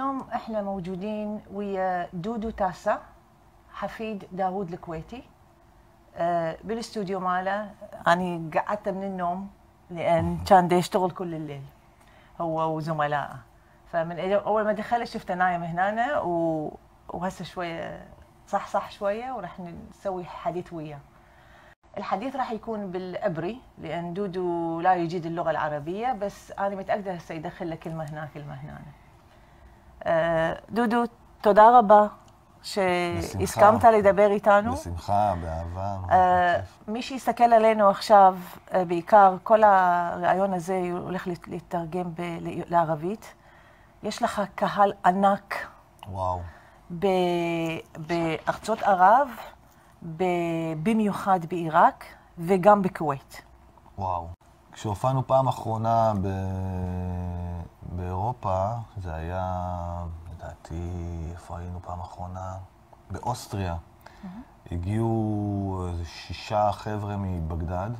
اليوم احنا موجودين ويا دودو تاسا حفيد داوود الكويتي آه، بالاستوديو ماله اني قعدت من النوم لان كان دا يشتغل كل الليل هو وزملائه فمن اول ما دخلت شفته نايم هنا و... وهسه شويه صح صح شويه وراح نسوي حديث وياه الحديث راح يكون بالعبري لان دودو لا يجيد اللغه العربيه بس انا متاكده هسه يدخل له كلمه هنا كلمه هنا אה, דודו, תודה רבה שהסכמת לדבר איתנו. בשמחה, באהבה. אה, מי שיסתכל עלינו עכשיו, אה, בעיקר, כל הרעיון הזה הולך להתרגם לערבית. יש לך קהל ענק. וואו. בארצות ערב, במיוחד בעיראק, וגם בכווית. וואו. כשהופענו פעם אחרונה ב... באירופה, זה היה, לדעתי, איפה היינו פעם אחרונה? באוסטריה. Mm-hmm. הגיעו שישה חבר'ה מבגדד,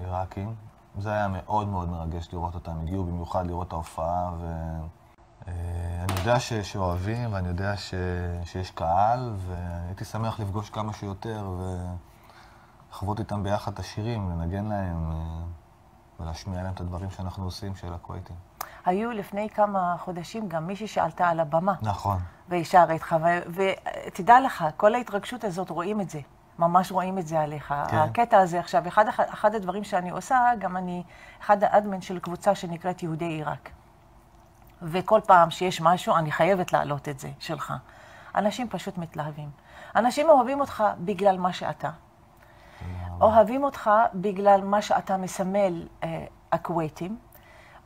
עיראקים. זה היה מאוד מאוד מרגש לראות אותם. הגיעו במיוחד לראות את ההופעה, ואני אה, יודע ש... שאוהבים, ואני יודע ש... שיש קהל, והייתי שמח לפגוש כמה שיותר, ולחוות איתם ביחד את השירים, לנגן להם. אה, ולהשמיע להם את הדברים שאנחנו עושים של הכווייתים. היו לפני כמה חודשים גם מישהי שעלתה על הבמה. נכון. והיא שרה איתך, ותדע לך, כל ההתרגשות הזאת, רואים את זה. ממש רואים את זה עליך. כן. הקטע הזה עכשיו, אחד, אחד הדברים שאני עושה, גם אני, אחד האדמן של קבוצה שנקראת יהודי עיראק. וכל פעם שיש משהו, אני חייבת להעלות את זה, שלך. אנשים פשוט מתלהבים. אנשים אוהבים אותך בגלל מה שאתה. אוהבים אותך בגלל מה שאתה מסמל, אה, הכווייתים.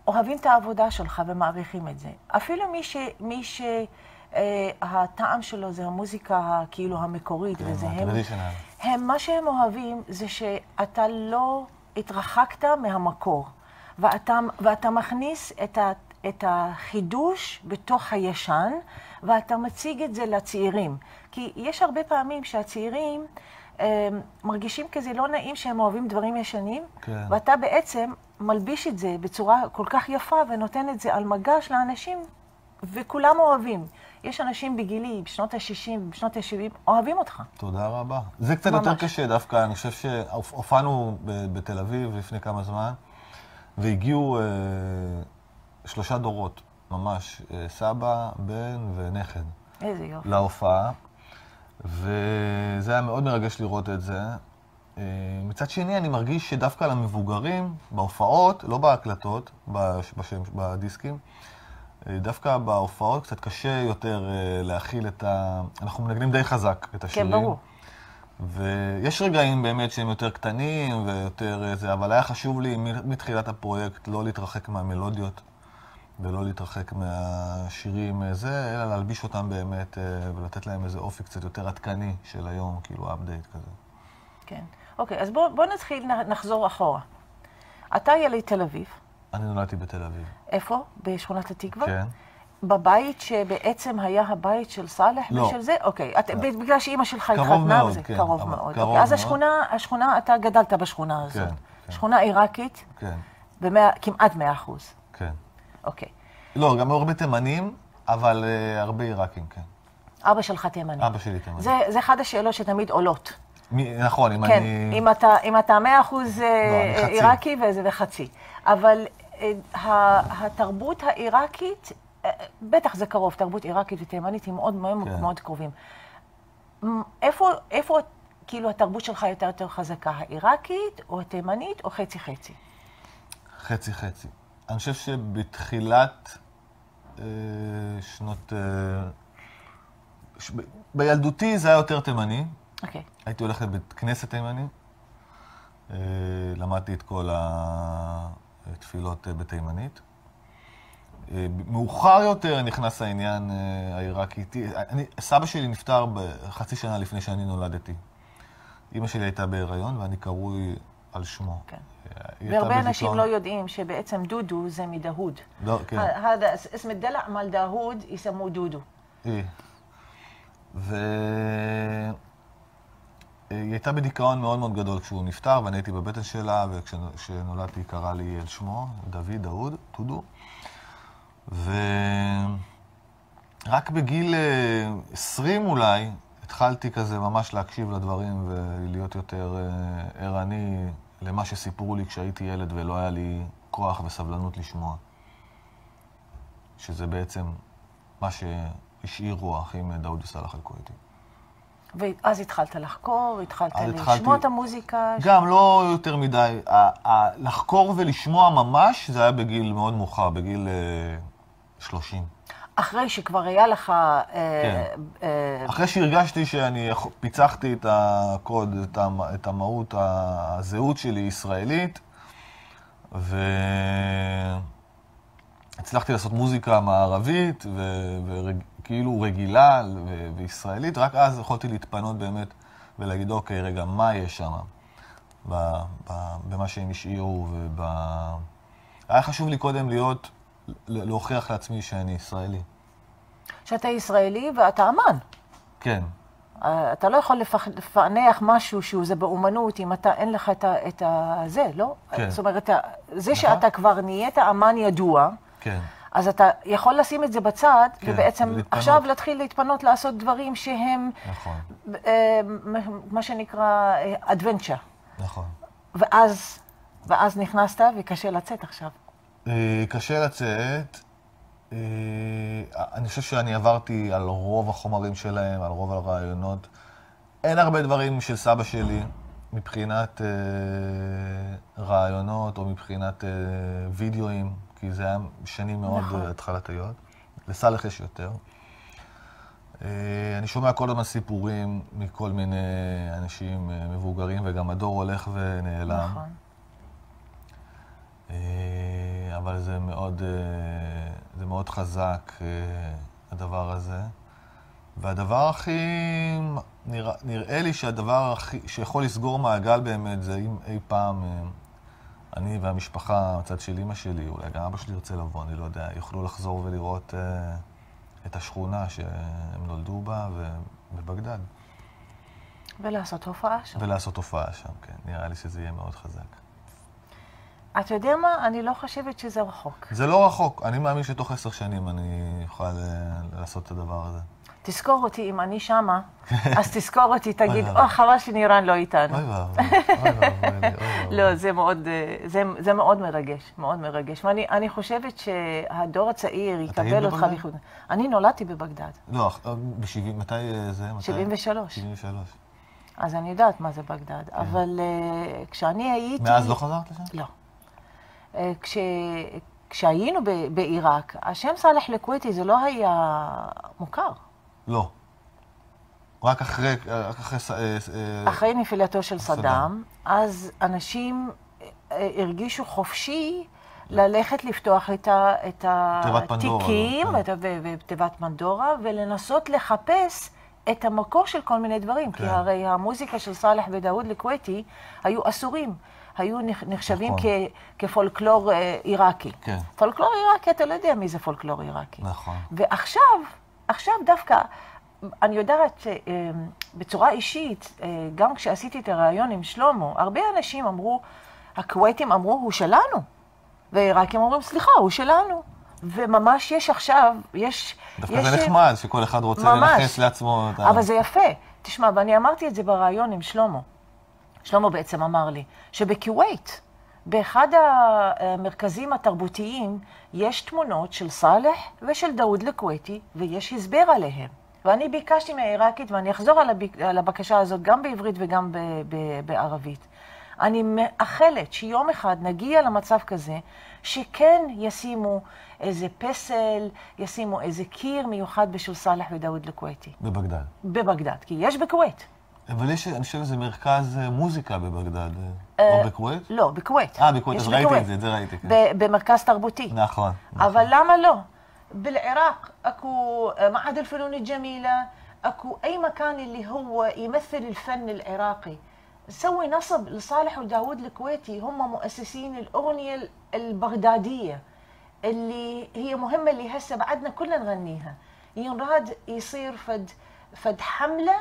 אוהבים את העבודה שלך ומעריכים את זה. אפילו מי, ש, מי שהטעם אה, שלו זה המוזיקה כאילו המקורית, כן, וזה הם, הם, מה שהם אוהבים זה שאתה לא התרחקת מהמקור, ואתה, ואתה מכניס את, ה, את החידוש בתוך הישן, ואתה מציג את זה לצעירים. כי יש הרבה פעמים שהצעירים... אמ, מרגישים כזה לא נעים שהם אוהבים דברים ישנים, כן. ואתה בעצם מלביש את זה בצורה כל כך יפה ונותן את זה על מגש לאנשים, וכולם אוהבים. יש אנשים בגילי, בשנות ה-60, בשנות ה-70, אוהבים אותך. תודה רבה. זה קצת ממש. יותר קשה דווקא, אני חושב שהופענו בתל אביב לפני כמה זמן, והגיעו אה, שלושה דורות, ממש, אה, סבא, בן ונכד. איזה יופי. להופעה, וזה היה מאוד מרגש לראות את זה. אה, מצד שני, אני מרגיש שדווקא למבוגרים, בהופעות, לא בהקלטות, בשם, בדיסקים, אה, דווקא בהופעות קצת קשה יותר אה, להכיל את ה... אנחנו מנגנים די חזק את השירים. כן, ברור. ויש רגעים באמת שהם יותר קטנים ויותר זה, אבל היה חשוב לי מתחילת הפרויקט לא להתרחק מהמלודיות. ולא להתרחק מהשירים אה, זה, אלא להלביש אותם באמת אה, ולתת להם איזה אופי קצת יותר עדכני של היום, כאילו אפדייט כזה. כן. אוקיי, אז בואו בוא נתחיל, נחזור אחורה. אתה ילד תל אביב. אני נולדתי בתל אביב. איפה? בשכונת התקווה? כן. בבית שבעצם היה הבית של סאלח לא. ושל זה? אוקיי. את, לא. בגלל שאימא שלך התחתנה וזה. כן, קרוב אבל, מאוד, קרוב כן. אוקיי. מאוד. אז השכונה, השכונה, אתה גדלת בשכונה הזאת. כן, כן. שכונה עיראקית. כן. במאה, כמעט 100 אחוז. אוקיי. לא, גם היו הרבה תימנים, אבל uh, הרבה עיראקים, כן. אבא שלך תימני. אבא שלי תימני. זה, זה אחת השאלות שתמיד עולות. מי, נכון, אם כן, אני... כן, אם אתה, אם אתה 100% לא, אה, עיראקי וזה וחצי. אבל uh, התרבות העיראקית, uh, בטח זה קרוב, תרבות עיראקית ותימנית היא מאוד מאוד, כן. מאוד קרובים. איפה, איפה כאילו התרבות שלך יותר יותר חזקה, העיראקית או התימנית או חצי חצי? חצי חצי. אני חושב שבתחילת אה, שנות... אה, בילדותי זה היה יותר תימני. אוקיי. Okay. הייתי הולך לבית כנסת תימני. אה, למדתי את כל התפילות בתימנית. מאוחר יותר נכנס העניין העיראקי סבא שלי נפטר חצי שנה לפני שאני נולדתי. אימא שלי הייתה בהיריון ואני קרוי על שמו. כן. והרבה אנשים לא יודעים שבעצם דודו זה מדהוד. לא, כן. هذا اسم الدلع مال داهود يسموه ו... אה, היא הייתה בדיכאון מאוד מאוד גדול כשהוא נפטר, ואני הייתי בבטן שלה, וכשנולדתי היא קראה לי על שמו, דוד, דאוד, טודו. ורק בגיל 20 אה, אולי, התחלתי כזה ממש להקשיב לדברים ולהיות יותר אה, ערני למה שסיפרו לי כשהייתי ילד ולא היה לי כוח וסבלנות לשמוע. שזה בעצם מה שהשאיר רוח עם דאודי סלאח אל-כוויתי. ואז התחלת לחקור, התחלת לשמוע התחלתי... את המוזיקה? גם, ש... לא יותר מדי. ה- ה- לחקור ולשמוע ממש, זה היה בגיל מאוד מאוחר, בגיל uh, אה, 30. אחרי שכבר היה לך... אה, כן. אה, אחרי שהרגשתי שאני פיצחתי את הקוד, את, המ, את המהות, הזהות שלי ישראלית, והצלחתי לעשות מוזיקה מערבית, וכאילו רגילה ו... וישראלית, רק אז יכולתי להתפנות באמת ולהגיד, אוקיי, רגע, מה יש שם? במה שהם השאירו, וב... היה חשוב לי קודם להיות... להוכיח לעצמי שאני ישראלי. שאתה ישראלי ואתה אמן. כן. אה, אתה לא יכול לפענח משהו שהוא זה באומנות, אם אתה, אין לך את, את זה, לא? כן. זאת אומרת, זה נכון. שאתה כבר נהיית אמן ידוע, כן. אז אתה יכול לשים את זה בצד, כן, ובעצם ולהתפנות. עכשיו להתחיל להתפנות לעשות דברים שהם, נכון. אה, מה שנקרא, אה, adventure. נכון. ואז, ואז נכנסת וקשה לצאת עכשיו. אה, קשה לצאת. אה, אני חושב שאני עברתי על רוב החומרים שלהם, על רוב הרעיונות. אין הרבה דברים של סבא שלי מבחינת אה, רעיונות או מבחינת וידאוים, כי זה היה שנים מאוד נכון. התחלתיות. לסאלח יש יותר. אני שומע כל הזמן סיפורים מכל מיני אנשים מבוגרים, וגם הדור הולך ונעלם. נכון. אה, אבל זה מאוד, אה, זה מאוד חזק, אה, הדבר הזה. והדבר הכי, נרא, נראה לי שהדבר הכי, שיכול לסגור מעגל באמת, זה אם אי פעם אני והמשפחה, הצד של אימא שלי, אולי גם אבא שלי ירצה לבוא, אני לא יודע, יוכלו לחזור ולראות את השכונה שהם נולדו בה ובבגדד. ולעשות הופעה שם. ולעשות הופעה שם, כן. נראה לי שזה יהיה מאוד חזק. אתה יודע מה? אני לא חושבת שזה רחוק. זה לא רחוק. אני מאמין שתוך עשר שנים אני אוכל אה, לעשות את הדבר הזה. תזכור אותי, אם אני שמה, כן. אז תזכור אותי, תגיד, או, חבל שנירן לא איתנו. אוי ואבוי, לא, זה מאוד, אה, זה, זה מאוד מרגש, מאוד מרגש. ואני חושבת שהדור הצעיר יקבל אותך בייחוד. אני נולדתי בבגדד. לא, אה, ב-70, מתי זה? 73. 73. אז אני יודעת מה זה בגדד, כן. אבל כשאני הייתי... מאז לא חזרת לשם? לא. אה, כש, כשהיינו בעיראק, השם סאלח לקוויטי זה לא היה מוכר. לא. רק אחרי... רק אחרי, ס, אה, אה, אחרי נפילתו של סדאם, אז אנשים הרגישו חופשי ללכת לפתוח את, ה, את לא, התיקים, כן. תיבת מנדורה, ולנסות לחפש את המקור של כל מיני דברים. כן. כי הרי המוזיקה של סאלח ודאוד לקוויטי היו אסורים. היו נחשבים נכון. כ, כפולקלור אה, עיראקי. כן. פולקלור עיראקי, אתה לא יודע מי זה פולקלור עיראקי. נכון. ועכשיו, עכשיו דווקא, אני יודעת שבצורה אה, אישית, אה, גם כשעשיתי את הריאיון עם שלמה, הרבה אנשים אמרו, הכווייתים אמרו, הוא שלנו. ועיראקים אומרים, סליחה, הוא שלנו. וממש יש עכשיו, יש... דווקא יש, זה נחמד שכל אחד רוצה ממש, לנכס לעצמו את ה... אבל זה יפה. תשמע, ואני אמרתי את זה בריאיון עם שלמה. שלמה בעצם אמר לי, שבכווית, באחד המרכזים התרבותיים, יש תמונות של סאלח ושל דאוד לכוויתי, ויש הסבר עליהם. ואני ביקשתי מהעיראקית, ואני אחזור על, הביק, על הבקשה הזאת גם בעברית וגם ב, ב, בערבית. אני מאחלת שיום אחד נגיע למצב כזה, שכן ישימו איזה פסל, ישימו איזה קיר מיוחד בשביל סאלח ודאוד לכוויתי. בבגדד. בבגדד, כי יש בכווית. אבל יש, אני חושב שזה מרכז מוזיקה בבגדד, או בכווית? לא, בכווית. אה, בכווית, אז ראיתי את זה, את זה ראיתי. במרכז תרבותי. נכון. אבל למה לא? بالعراق اكو معهد الفنون الجميله اكو اي مكان اللي هو يمثل الفن العراقي نسوي نصب لصالح وداود الكويتي هم مؤسسين الاغنيه البغداديه اللي هي مهمه اللي هسه بعدنا كلنا نغنيها ينراد يصير فد فد حمله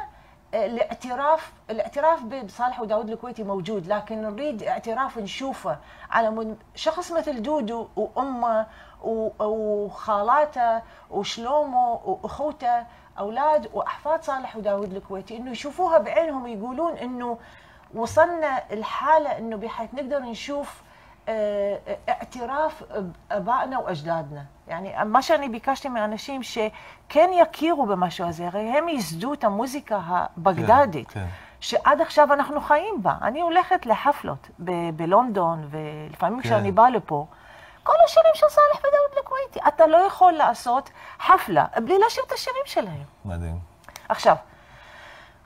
الاعتراف الاعتراف بصالح وداود الكويتي موجود لكن نريد اعتراف نشوفه على من شخص مثل دودو وامه وخالاته وشلومه واخوته اولاد واحفاد صالح وداود الكويتي انه يشوفوها بعينهم يقولون انه وصلنا الحاله انه بحيث نقدر نشوف اعتراف באבאנו ואג'דדנה. يعني מה שאני ביקשתי מאנשים שכן יכירו במשהו הזה, הרי הם ייסדו את המוזיקה הבגדדית, כן, כן. שעד עכשיו אנחנו חיים בה. אני הולכת לחפלות ב- בלונדון, ולפעמים כן. כשאני באה לפה, כל השירים של סאלח ודאוד לכווייתי. אתה לא יכול לעשות חפלה בלי לשיר את השירים שלהם. מדהים. עכשיו,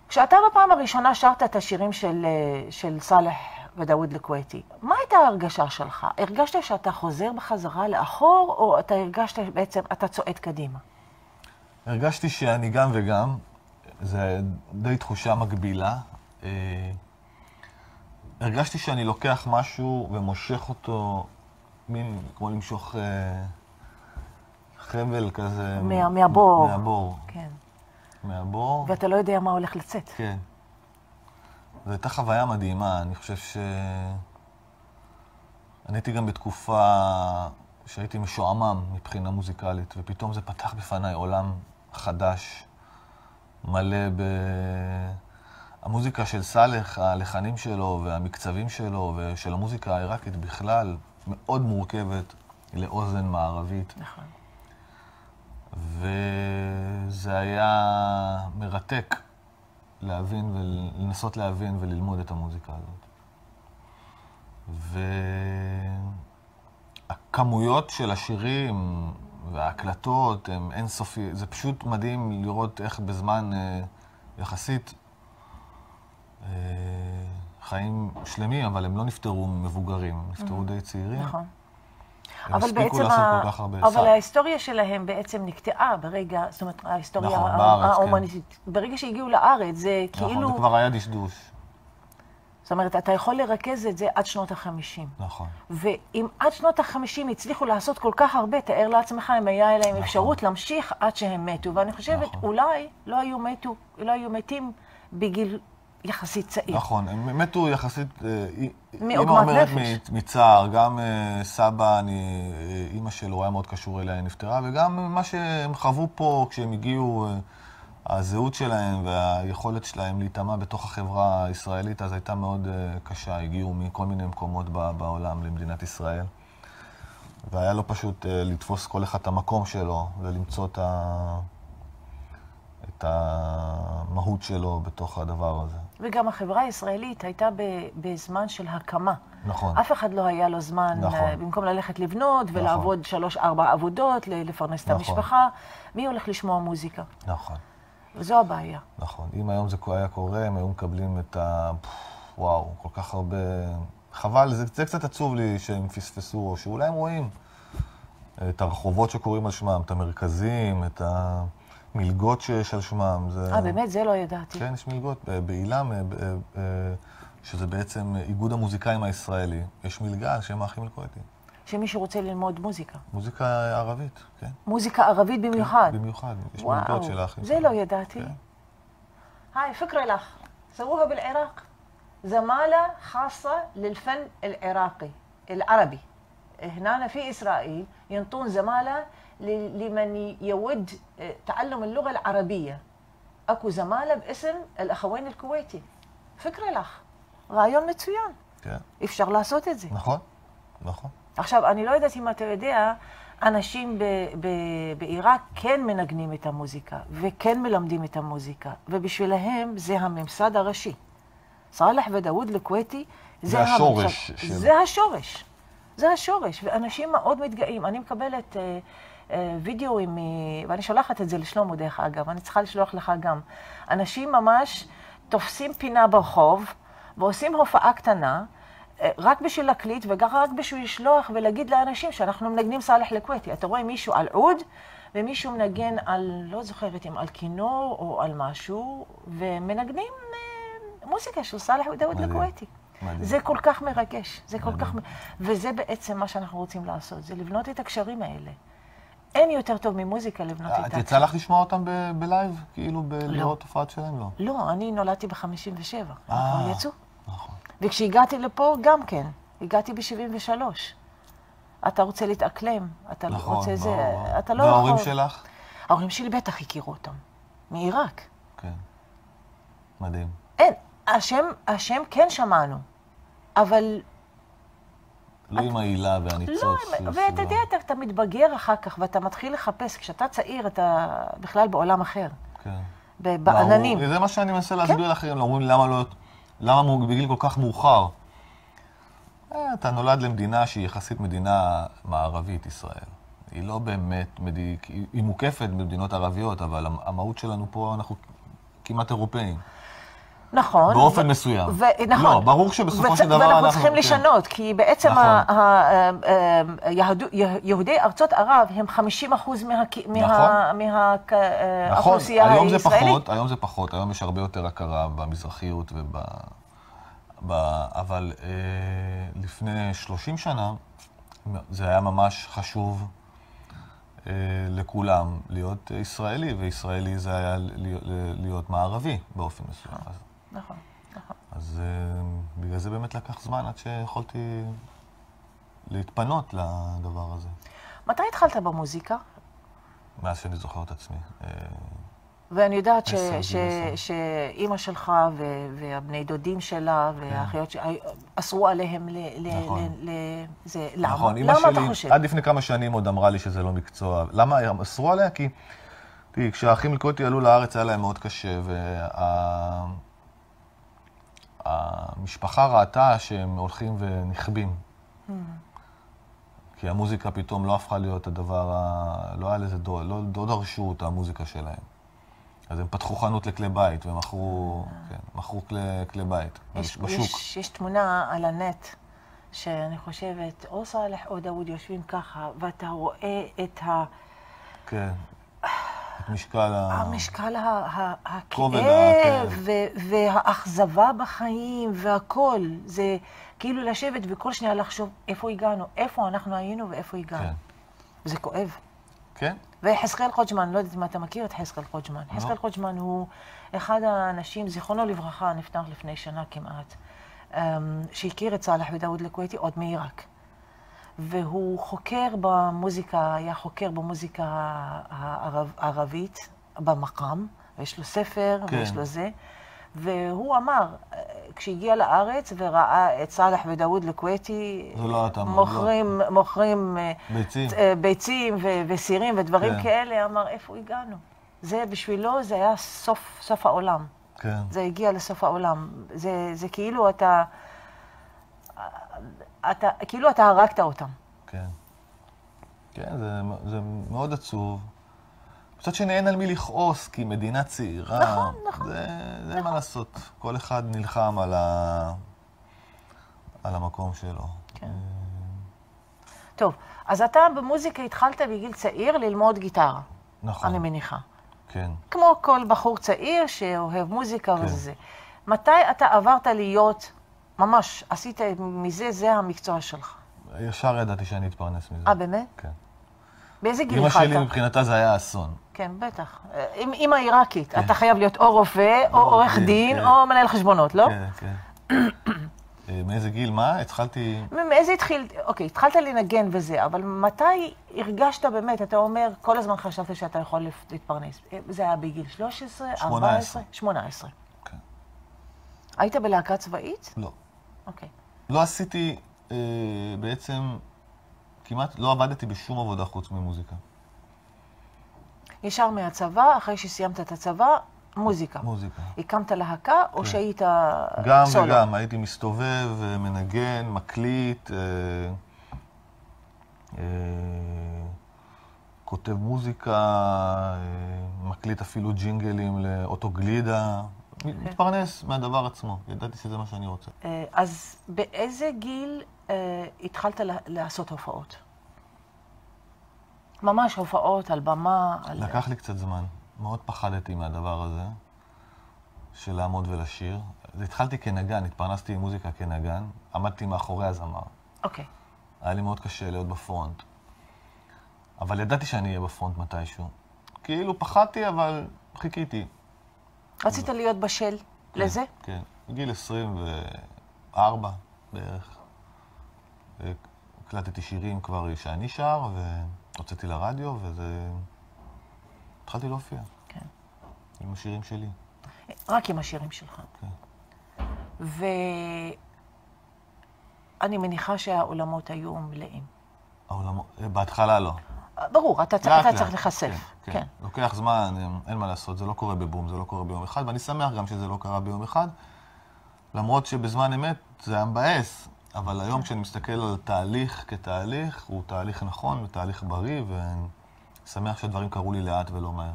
כשאתה בפעם הראשונה שרת את השירים של, של סאלח ודאוד לכווייתי, מה הייתה ההרגשה שלך? הרגשת שאתה חוזר בחזרה לאחור, או אתה הרגשת בעצם, אתה צועד קדימה? הרגשתי שאני גם וגם, זו די תחושה מגבילה. אה, הרגשתי שאני לוקח משהו ומושך אותו, מין כמו למשוך אה, חבל כזה. מה, מהבור. מהבור. כן. מהבור. ואתה לא יודע מה הולך לצאת. כן. זו הייתה חוויה מדהימה, אני חושב ש... אני הייתי גם בתקופה שהייתי משועמם מבחינה מוזיקלית, ופתאום זה פתח בפניי עולם חדש, מלא ב... המוזיקה של סאלח, הלחנים שלו והמקצבים שלו ושל המוזיקה העיראקית בכלל, מאוד מורכבת לאוזן מערבית. נכון. וזה היה מרתק. להבין ולנסות להבין וללמוד את המוזיקה הזאת. והכמויות של השירים וההקלטות הן אינסופי, זה פשוט מדהים לראות איך בזמן אה, יחסית אה, חיים שלמים, אבל הם לא נפטרו מבוגרים, נפטרו mm-hmm. די צעירים. נכון. אבל בעצם, ה... אבל ההיסטוריה שלהם בעצם נקטעה ברגע, זאת אומרת, ההיסטוריה נכון, כן. ההומניסטית. נכון, האומנית, כן. ברגע שהגיעו לארץ, זה נכון, כאילו... נכון, זה כבר היה דשדוש. זאת אומרת, אתה יכול לרכז את זה עד שנות החמישים. נכון. ואם עד שנות החמישים הצליחו לעשות כל כך הרבה, תאר לעצמך אם היה להם נכון. אפשרות להמשיך עד שהם מתו. ואני חושבת, נכון. אולי לא היו, מתו, לא היו מתים בגיל יחסית צעיר. נכון, הם מתו יחסית, אה, מעוגמת נפש. אמא אומרת מצער, גם אה, סבא, אני, אה, אימא שלו היה מאוד קשור אליה, היא נפטרה, וגם מה שהם חוו פה כשהם הגיעו, הזהות שלהם והיכולת שלהם להיטמע בתוך החברה הישראלית אז הייתה מאוד קשה, הגיעו מכל מיני מקומות בעולם למדינת ישראל. והיה לא פשוט לתפוס כל אחד את המקום שלו ולמצוא את ה... את המהות שלו בתוך הדבר הזה. וגם החברה הישראלית הייתה בזמן של הקמה. נכון. אף אחד לא היה לו זמן, נכון. אה, במקום ללכת לבנות נכון. ולעבוד נכון. שלוש-ארבע עבודות, לפרנס את נכון. המשפחה, מי הולך לשמוע מוזיקה? נכון. וזו הבעיה. נכון. אם היום זה היה קורה, הם היו מקבלים את ה... וואו, כל כך הרבה... חבל, זה, זה קצת עצוב לי שהם פספסו, או שאולי הם רואים את הרחובות שקוראים על שמם, את המרכזים, את ה... מלגות שיש על שמם. אה, זה... באמת? זה לא ידעתי. כן, יש מלגות. אה, בעילם, אה, אה, שזה בעצם איגוד המוזיקאים הישראלי, יש מלגה על שם האחים אלקואטים. שמי שרוצה ללמוד מוזיקה. מוזיקה ערבית, כן. מוזיקה ערבית כן, במיוחד. כן, במיוחד. יש וואו, מלגות של האחים. זה לא ידעתי. כן. היי, פקרה לך. בלעיראק. זמאלה חסה ללפן אל עיראקי. אל ערבי. هنا في ישראל ינתון זמאלה. لمن يود تعلم اللغه العربيه اكو زماله باسم الاخوين الكويتي فكره الاخ غايون متويان كيف شغله אפשר לעשות את نכון נכון, נכון. עכשיו, אני לא יודעת אם אתה יודע, אנשים בעיראק כן מנגנים את המוזיקה, וכן מלמדים את המוזיקה, ובשבילהם זה הממסד הראשי. סאלח ודאוד לכוויתי, זה, השורש. זה השורש. זה השורש, ואנשים מאוד מתגאים. אני מקבלת... Uh, אה, וידאוים, אה, ואני שולחת את זה לשלומו דרך אגב, אני צריכה לשלוח לך גם. אנשים ממש תופסים פינה ברחוב ועושים הופעה קטנה. אה, רק בשביל להקליט ורק בשביל לשלוח ולהגיד לאנשים שאנחנו מנגנים סאלח לקוויטי. אתה רואה מישהו על עוד ומישהו מנגן על, לא זוכרת אם על כינור או על משהו, ומנגנים מוזיקה של סאלח ודאוד לקוויטי. זה כל כך מרגש, זה כל מדהים. כך, וזה בעצם מה שאנחנו רוצים לעשות, זה לבנות את הקשרים האלה. אין יותר טוב ממוזיקה לבנות אה, איתה. את יצא לך לשמוע אותם בלייב? כאילו בלראות לא. הופעת שלהם? לא. לא, אני נולדתי ב-57. אה. כבר יצאו. נכון. וכשהגעתי לפה, גם כן. הגעתי ב-73. אתה רוצה להתאקלם, אתה לא נכון, רוצה זה, אתה לא יכול... וההורים שלך? ההורים שלי בטח הכירו אותם, מעיראק. כן, מדהים. אין, השם, השם כן שמענו, אבל לא את... עם העילה והניצוץ. לא, ואתה יודע, אתה אתה מתבגר אחר כך, ואתה מתחיל לחפש. כשאתה צעיר, אתה בכלל בעולם אחר. כן. לא, בעננים. זה מה שאני מנסה להסביר כן? לאחרים, אומרים למה לא... למה בגיל כל כך מאוחר? אה, אתה נולד למדינה שהיא יחסית מדינה מערבית, ישראל. היא לא באמת, מד... היא מוקפת במדינות ערביות, אבל המהות שלנו פה, אנחנו כמעט אירופאים. נכון. באופן ו... מסוים. ו... נכון. לא, ברור שבסופו וצ... של דבר אנחנו... ואנחנו צריכים כן. לשנות, כי בעצם נכון. ה... ה... ה... אמ, אמ, יהוד... יהודי ארצות ערב הם 50 אחוז מה... מה... מהאוכלוסייה נכון. אה, נכון. היום הישראלית. זה פחות, היום זה פחות, היום יש הרבה יותר הכרה במזרחיות וב... ב... אבל אה, לפני 30 שנה זה היה ממש חשוב. אה, לכולם להיות ישראלי, וישראלי זה היה להיות מערבי באופן מסוים. נכון. אז נכון, נכון. אז אה, בגלל זה באמת לקח זמן עד שיכולתי להתפנות לדבר הזה. מתי התחלת במוזיקה? מאז שאני זוכר את עצמי. אה, ואני יודעת שאימא שלך ו- והבני דודים שלה והאחיות שלה אסרו עליהם ל... נכון. ל- ל- זה, למה? נכון, אימא שלי, אתה חושב? עד לפני כמה שנים עוד אמרה לי שזה לא מקצוע. למה אסרו עליה? כי תראי, כשהאחים לקוטי עלו לארץ היה להם מאוד קשה, וה... המשפחה ראתה שהם הולכים ונכבים. Mm. כי המוזיקה פתאום לא הפכה להיות הדבר ה... לא היה לזה דור, לא, לא דרשו את המוזיקה שלהם. אז הם פתחו חנות לכלי בית, ומכרו אה. כן, מכרו כלי, כלי בית יש, בשוק. יש, יש תמונה על הנט, שאני חושבת, או סאלח או דאוד יושבים ככה, ואתה רואה את ה... כן, משקל ה... המשקל, ה... ה... הכאב כן. והאכזבה בחיים והכול. זה כאילו לשבת וכל שנייה לחשוב איפה הגענו, איפה אנחנו היינו ואיפה הגענו. כן. זה כואב. כן. ויחזקאל חוג'מן, לא יודעת אם אתה מכיר את חזקאל חוג'מן. לא. חזקאל חוג'מן הוא אחד האנשים, זיכרונו לברכה, נפטר לפני שנה כמעט, אמ, שהכיר את סאלח ודאוד לכוויתי עוד מעיראק. והוא חוקר במוזיקה, היה חוקר במוזיקה הערבית, במקאם, ויש לו ספר, כן. ויש לו זה. והוא אמר, כשהגיע לארץ וראה את סאלח ודאוד לכווייתי, לא, לא מוכרים, לא. מוכרים אה, ביצים, אה, ביצים ו- וסירים ודברים כן. כאלה, אמר, איפה הגענו? זה בשבילו, זה היה סוף, סוף העולם. כן. זה הגיע לסוף העולם. זה, זה כאילו אתה... אתה, כאילו אתה הרגת אותם. כן. כן, זה, זה מאוד עצוב. מצד שני, אין על מי לכעוס, כי מדינה צעירה. נכון, נכון. זה, זה נכון. מה לעשות. כל אחד נלחם על, ה... על המקום שלו. כן. טוב, אז אתה במוזיקה התחלת בגיל צעיר ללמוד גיטרה. נכון. אני מניחה. כן. כמו כל בחור צעיר שאוהב מוזיקה כן. וזה. מתי אתה עברת להיות ממש, עשית מזה, זה המקצוע שלך. ישר ידעתי שאני אתפרנס מזה. אה, באמת? כן. באיזה גיל התחלת? אמא שלי מבחינתה זה היה אסון. כן, בטח. אימא עיראקית, כן. אתה חייב להיות או רופא, או עורך כן, דין, כן. או מנהל חשבונות, לא? כן, כן. אה, מאיזה גיל? מה? התחלתי... מאיזה התחיל... אוקיי, התחלת לנגן וזה, אבל מתי הרגשת באמת, אתה אומר, כל הזמן חשבת שאתה יכול להתפרנס. אה, זה היה בגיל 13, 14? 18. 18. כן. היית בלהקה צבאית? לא. אוקיי. לא עשיתי אה, בעצם, כמעט לא עבדתי בשום עבודה חוץ ממוזיקה. ישר מהצבא, אחרי שסיימת את הצבא, מוזיקה. מוזיקה. הקמת להקה או כן. שהיית גם סולו? גם וגם, הייתי מסתובב, אה, מנגן, מקליט, אה, אה, כותב מוזיקה, מקליט אפילו ג'ינגלים לאוטוגלידה, מתפרנס מהדבר עצמו. ידעתי שזה מה שאני רוצה. אה, אז באיזה גיל אה, התחלת לעשות הופעות? ממש הופעות על במה. לקח לי קצת זמן. מאוד פחדתי מהדבר הזה, של לעמוד ולשיר. התחלתי כנגן, התפרנסתי עם מוזיקה כנגן, עמדתי מאחורי הזמר. אוקיי. Okay. היה לי מאוד קשה להיות בפרונט. אבל ידעתי שאני אהיה בפרונט מתישהו. כאילו פחדתי, אבל חיכיתי. רצית להיות בשל כן, לזה? כן. בגיל 24 בערך, הקלטתי שירים כבר שאני שר, והוצאתי לרדיו, וזה... התחלתי להופיע. כן. עם השירים שלי. רק עם השירים שלך. כן. ואני מניחה שהעולמות היו מלאים. העולמות... בהתחלה לא. ברור, אתה, לאט, אתה לאט. צריך להיחשף. כן, כן. כן. לוקח זמן, אין מה לעשות, זה לא קורה בבום, זה לא קורה ביום אחד, ואני שמח גם שזה לא קרה ביום אחד, למרות שבזמן אמת זה היה מבאס, אבל היום כשאני מסתכל על תהליך כתהליך, הוא תהליך נכון ותהליך בריא, ואני שמח שהדברים קרו לי לאט ולא מהר.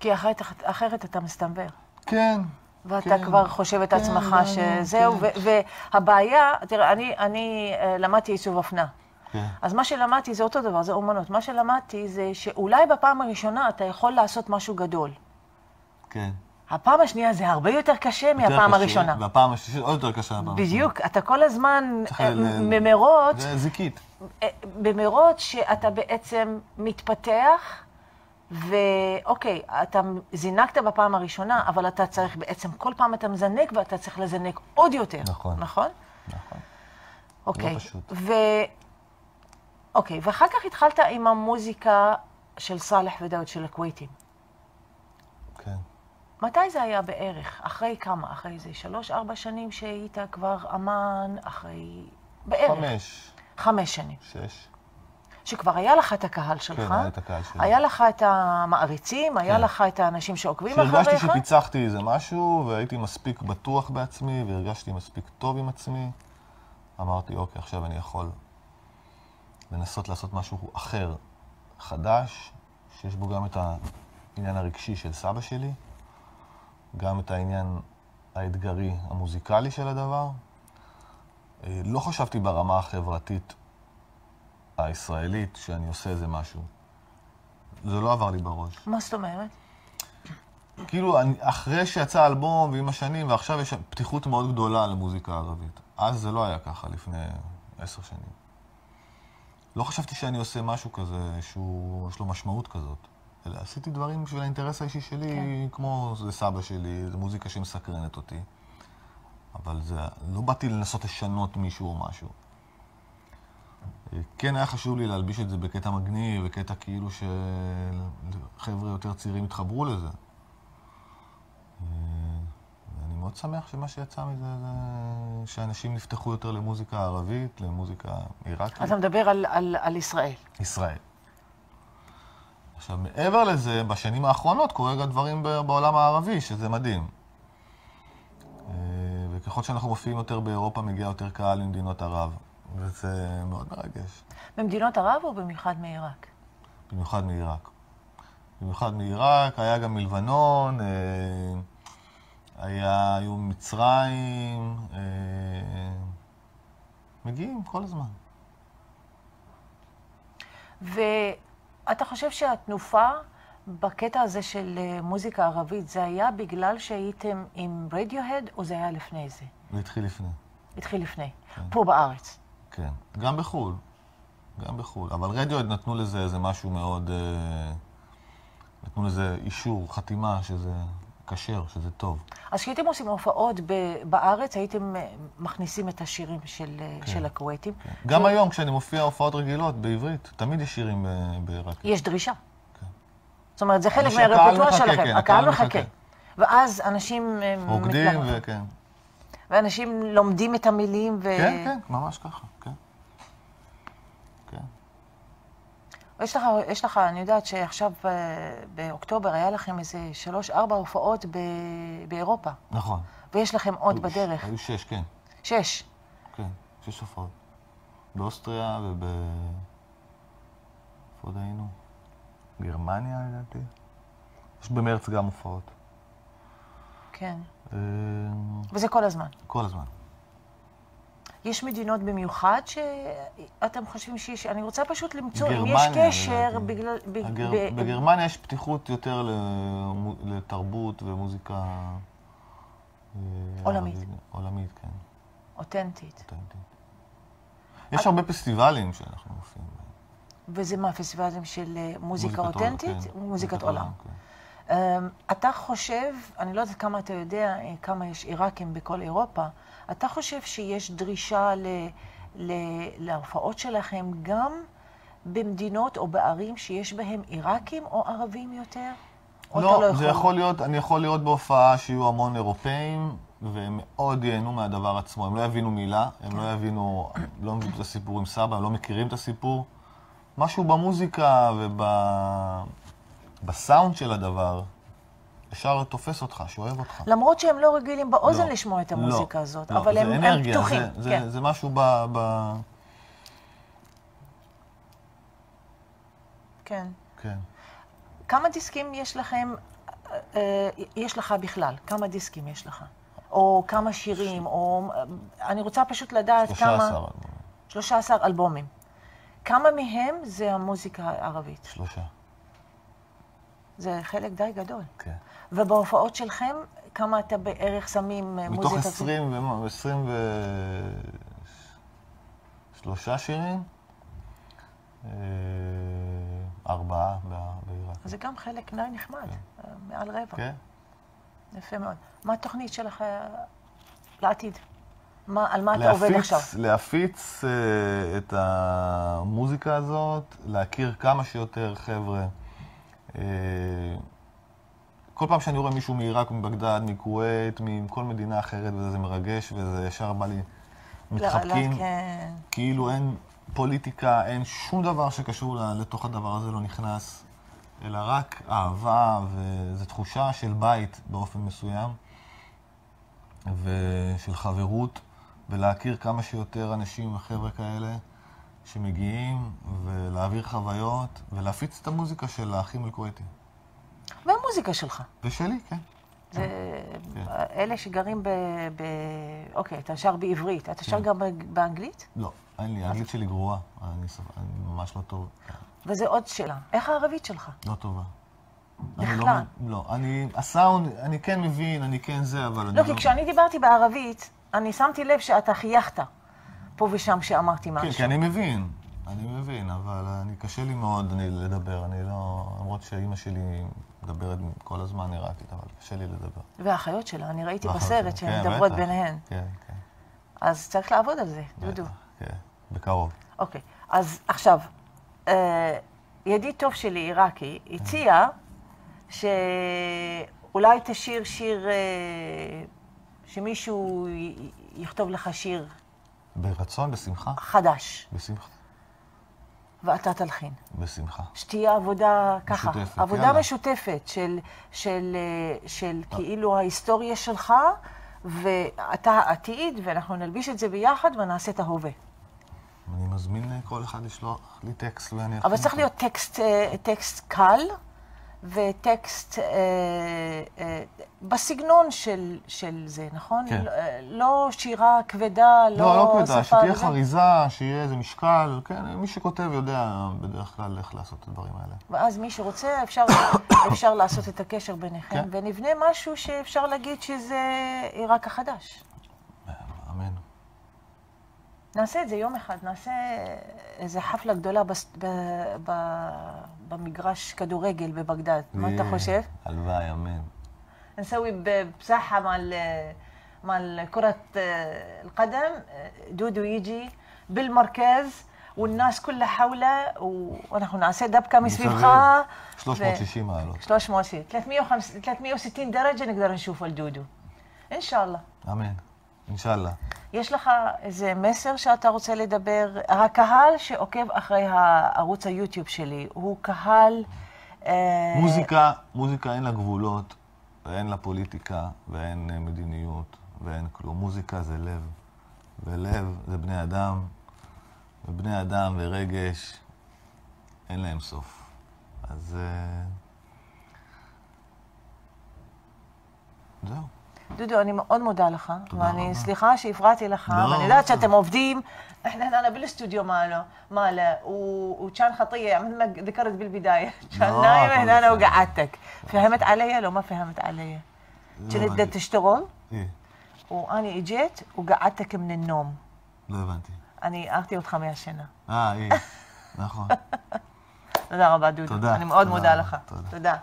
כי אחרת, אחרת אתה מסתנוור. כן. ואתה כן, כבר חושב את כן, עצמך כן, שזהו, כן. והבעיה, תראה, אני, אני אה, למדתי עיצוב אופנה. כן. אז מה שלמדתי זה אותו דבר, זה אומנות. מה שלמדתי זה שאולי בפעם הראשונה אתה יכול לעשות משהו גדול. כן. הפעם השנייה זה הרבה יותר קשה יותר מהפעם קשה, הראשונה. והפעם השלישית עוד יותר קשה. בדיוק, אתה כל הזמן אה, ממרות... זה זיקית. אה, במרוץ שאתה בעצם מתפתח, ואוקיי, אתה זינקת בפעם הראשונה, אבל אתה צריך בעצם, כל פעם אתה מזנק ואתה צריך לזנק עוד יותר. נכון. נכון? נכון. אוקיי. לא פשוט. אוקיי, ואחר כך התחלת עם המוזיקה של סאלח ודאוד של הכווייתים. כן. מתי זה היה בערך? אחרי כמה? אחרי איזה שלוש, ארבע שנים שהיית כבר אמן, אחרי... בערך. חמש. חמש שנים. שש. שכבר היה לך את הקהל שלך. כן, היה את הקהל שלי. היה לך את המעריצים, היה כן. לך את האנשים שעוקבים אחריך. שהרגשתי שפיצחתי איזה משהו, והייתי מספיק בטוח בעצמי, והרגשתי מספיק טוב עם עצמי. אמרתי, אוקיי, עכשיו אני יכול לנסות לעשות משהו אחר, חדש, שיש בו גם את העניין הרגשי של סבא שלי, גם את העניין האתגרי המוזיקלי של הדבר. אה, לא חשבתי ברמה החברתית הישראלית שאני עושה איזה משהו. זה לא עבר לי בראש. מה זאת אומרת? כאילו, אני, אחרי שיצא אלבום ועם השנים, ועכשיו יש פתיחות מאוד גדולה למוזיקה ערבית. אז זה לא היה ככה לפני עשר שנים. לא חשבתי שאני עושה משהו כזה, שיש לו משמעות כזאת. אלא עשיתי דברים בשביל האינטרס האישי שלי, כן. כמו זה סבא שלי, זה מוזיקה שמסקרנת אותי. אבל זה, לא באתי לנסות לשנות מישהו או משהו. כן היה חשוב לי להלביש את זה בקטע מגניב, בקטע כאילו שחבר'ה יותר צעירים התחברו לזה. מאוד שמח שמה שיצא מזה זה שאנשים נפתחו יותר למוזיקה ערבית, למוזיקה עיראקית. אתה מדבר על, על, על ישראל. ישראל. עכשיו, מעבר לזה, בשנים האחרונות קורה גם דברים בעולם הערבי, שזה מדהים. אה, וככל שאנחנו מופיעים יותר באירופה, מגיע יותר קהל ממדינות ערב, וזה מאוד מרגש. במדינות ערב או במיוחד מעיראק? במיוחד מעיראק. במיוחד מעיראק, היה גם מלבנון, אה, היה, היו מצרים, אה, מגיעים כל הזמן. ואתה חושב שהתנופה בקטע הזה של אה, מוזיקה ערבית, זה היה בגלל שהייתם עם רדיוהד, או זה היה לפני זה? זה התחיל לפני. התחיל לפני, כן. פה בארץ. כן, גם בחו"ל, גם בחו"ל. אבל רדיוהד נתנו לזה איזה משהו מאוד... אה, נתנו לזה אישור, חתימה, שזה... כשר, שזה טוב. אז כשהייתם עושים הופעות בארץ, הייתם אה, מכניסים את השירים של, אה, כן. של הכווייתים. כן. גם ו... היום, כשאני מופיע הופעות רגילות בעברית, תמיד יש שירים אה, בעיראק. יש דרישה. כן. זאת אומרת, זה חלק מהרפרטואר שלכם. כן, הקהל מחכה. מחכה. ואז אנשים... רוקדים, וכן. ואנשים לומדים את המילים ו... כן, כן, ממש ככה, כן. יש לך, יש לך, אני יודעת שעכשיו אה, באוקטובר היה לכם איזה שלוש-ארבע הופעות ב, באירופה. נכון. ויש לכם עוד היו, בדרך. היו שש, כן. שש. כן, שש הופעות. באוסטריה וב... איפה עוד היינו? גרמניה, לדעתי. יש במרץ גם הופעות. כן. אה, וזה כל הזמן. כל הזמן. יש מדינות במיוחד שאתם חושבים שיש... אני רוצה פשוט למצוא גרמניה, אם יש קשר בגלל... הגר... ב... בגרמניה יש פתיחות יותר לתרבות ומוזיקה... אה, עולמית. עולמית, כן. אותנטית. אותנטית. יש את... הרבה פסטיבלים שאנחנו מופיעים בהם. וזה מה, פסטיבלים של אה, מוזיקה אותנטית? מוזיקת עולם. כן. כן. אמ, אתה חושב, אני לא יודעת כמה אתה יודע, אה, כמה יש עיראקים בכל אירופה, אתה חושב שיש דרישה ל, ל, להופעות שלכם גם במדינות או בערים שיש בהם עיראקים או ערבים יותר? לא, לא יכול... זה יכול להיות, אני יכול להיות בהופעה שיהיו המון אירופאים, והם מאוד ייהנו מהדבר עצמו. הם לא יבינו מילה, הם לא כן. יבינו, לא מבינים את הסיפור עם סבא, הם לא מכירים את הסיפור. משהו במוזיקה וב... בסאונד של הדבר, ישר תופס אותך, שאוהב אותך. למרות שהם לא רגילים באוזן לא, לשמוע את לא. המוזיקה לא, הזאת, לא, אבל הם, אנרגיה, הם פתוחים. זה, כן. זה, זה משהו ב... ב... כן. כן. כמה דיסקים יש לכם, אה, אה יש לך בכלל? כמה דיסקים יש לך? או כמה שירים, ש... או... אה, אני רוצה פשוט לדעת 13 כמה... 13 אלבומים. 13 אלבומים. כמה מהם זה המוזיקה הערבית? שלושה. זה חלק די גדול. כן. ובהופעות שלכם, כמה אתה בערך שמים אה, מוזיקה? מתוך עשרים ו... שלושה שירים, אה, ארבעה בעיראק. זה גם חלק די נחמד, כן. אה, מעל רבע. כן. יפה מאוד. מה התוכנית שלך לעתיד? מה, על מה להפיץ, אתה עובד עכשיו? להפיץ uh, את המוזיקה הזאת, להכיר כמה שיותר חבר'ה. אה, כל פעם שאני רואה מישהו מעיראק, מבגדד, מכווית, מכל מדינה אחרת, וזה מרגש, וזה ישר בא לי, מתחבקים. לא, לא, כן. כאילו אין פוליטיקה, אין שום דבר שקשור לתוך הדבר הזה, לא נכנס, אלא רק אהבה, וזו תחושה של בית באופן מסוים, ושל חברות, ולהכיר כמה שיותר אנשים וחבר'ה כאלה. שמגיעים ולהעביר חוויות ולהפיץ את המוזיקה של האחים אל-כוויתי. והמוזיקה שלך. ושלי, כן. זה כן. אלה שגרים ב... ב... אוקיי, אתה שר בעברית. אתה שר כן. גם באנגלית? לא, אין לי, האנגלית שלי גרועה. אני, סב... אני ממש לא טוב. וזו עוד שאלה. איך הערבית שלך? לא טובה. אני לא, לא, אני, הסאונד, אני כן מבין, אני כן זה, אבל לא, אני לא... לא, כי כשאני דיברתי בערבית, אני שמתי לב שאתה חייכת. פה ושם שאמרתי כן, משהו. כן, כי אני מבין. אני מבין, אבל אני, קשה לי מאוד אני, לדבר. אני לא... למרות שאימא שלי מדברת כל הזמן עיראקית, אבל קשה לי לדבר. והאחיות שלה, אני ראיתי בסרט שהן כן, מדברות כן, ביניהן. כן, כן. אז צריך לעבוד על זה, דודו. כן, בקרוב. אוקיי. אז עכשיו, אה, ידיד טוב שלי, עיראקי, הציע שאולי תשיר שיר, אה, שמישהו יכתוב לך שיר ברצון, בשמחה. חדש. בשמחה. ואתה תלחין. בשמחה. שתהיה עבודה ככה. משותפת, עבודה יאללה. משותפת של, של, אה, של אה. כאילו ההיסטוריה שלך, ואתה העתיד, ואנחנו נלביש את זה ביחד ונעשה את ההווה. אני מזמין אה, כל אחד לשלוח לי טקסט ואני... אבל צריך להיות טקסט, טקסט קל. וטקסט אה, אה, בסגנון של, של זה, נכון? כן. לא, אה, לא שירה כבדה, לא... שפה... לא, לא כבדה, שתהיה וזה. חריזה, שיהיה איזה משקל, כן, מי שכותב יודע בדרך כלל איך לעשות את הדברים האלה. ואז מי שרוצה, אפשר, אפשר לעשות את הקשר ביניכם, כן. ונבנה משהו שאפשר להגיד שזה עיראק החדש. אמן. נעשה את זה יום אחד, נעשה איזה חפלה גדולה בס... ב... ב... במגרש כדורגל בבגדד, מה אתה חושב? הלוואי, אמן. نسوي بساحة مال مال كرة القدم دودو يجي بالمركز والناس كلها حوله ونحن نعسى دبكة مسبيخة شلوش موتي مالو شلوش 360 درجة نقدر نشوفه الدودو إن شاء الله آمين إن شاء الله יש לך איזה מסר שאתה רוצה לדבר? הקהל שעוקב אחרי ערוץ היוטיוב שלי הוא קהל... אה, מוזיקה, מוזיקה אין לה גבולות, ואין לה פוליטיקה, ואין אה, מדיניות, ואין כלום. מוזיקה זה לב, ולב זה בני אדם, ובני אדם ורגש, אין להם סוף. אז... אה, זהו. דודו, אני מאוד מודה לך. תודה ואני, רבה. סליחה שהפרעתי לך, לא, ואני יודעת לא. שאתם עובדים. אנחנו هنا بالاستوديو ماله ماله وكان خطيه مثل ما ذكرت بالبدايه كان نايم هنا أنا وقعدتك فهمت علي لو ما فهمت علي كنت بدك تشتغل إيه؟ واني اجيت وقعدتك من النوم לא הבנתי. אני הערתי אותך מהשינה. אה, אה, נכון. תודה רבה, דודו. תודה. אני מאוד מודה לך. תודה.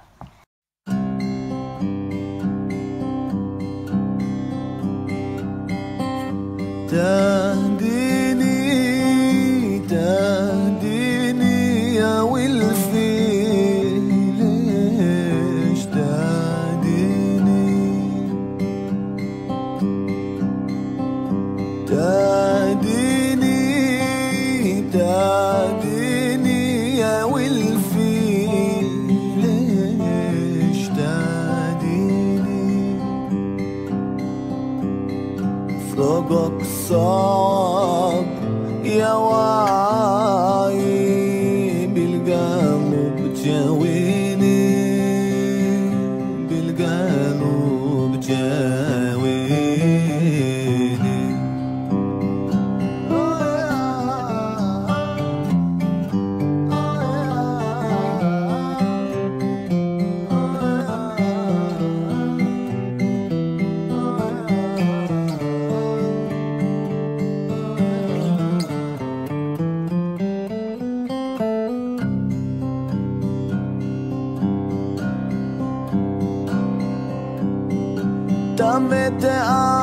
stand me the amo.